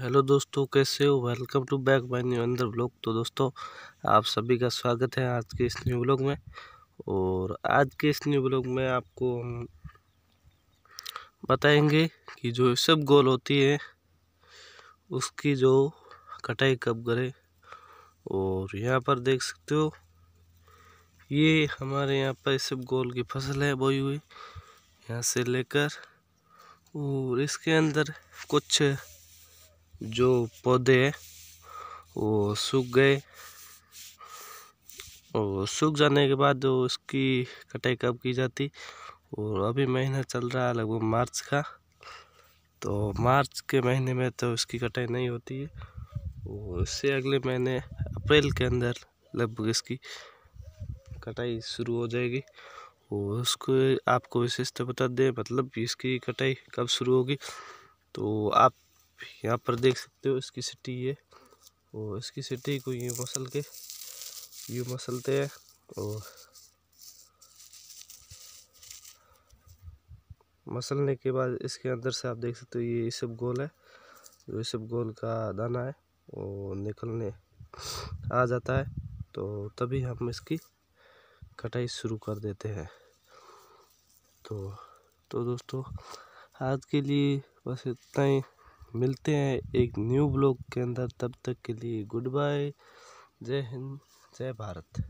hello दोस्तों कैसे हो welcome to back my new अंदर ब्लॉग तो दोस्तों आप सभी का स्वागत है आज के इस न्यू ब्लॉग में और आज के इस न्यू ब्लॉग में आपको हम बताएंगे कि जो सब गोल होती है उसकी जो कटाई कब करें और यहाँ पर देख सकते हो ये हमारे यहाँ पर सब गोल की फसल है बोई हुई यहाँ से लेकर और इसके अंदर कुछ जो पौधे वो सूख गए और सूख जाने के बाद उसकी कटाई कब की जाती और अभी महीना चल रहा है लगभग मार्च का तो मार्च के महीने में तो उसकी कटाई नहीं होती है और उससे अगले महीने अप्रैल के अंदर लगभग इसकी कटाई शुरू हो जाएगी और उसको आपको विशेषता बता दें मतलब इसकी कटाई कब शुरू होगी तो आप यहाँ पर देख सकते हो इसकी सिटी ये और इसकी सिटी को यूँ मसल के यूँ मसलते हैं और मसलने के बाद इसके अंदर से आप देख सकते हो ये सब गोल है जो ये सब गोल का दाना है वो निकलने आ जाता है तो तभी हम इसकी कटाई शुरू कर देते हैं तो तो दोस्तों आज के लिए बस इतना ही मिलते हैं एक न्यू ब्लॉग के अंदर तब तक के लिए गुड बाय जय हिंद जय भारत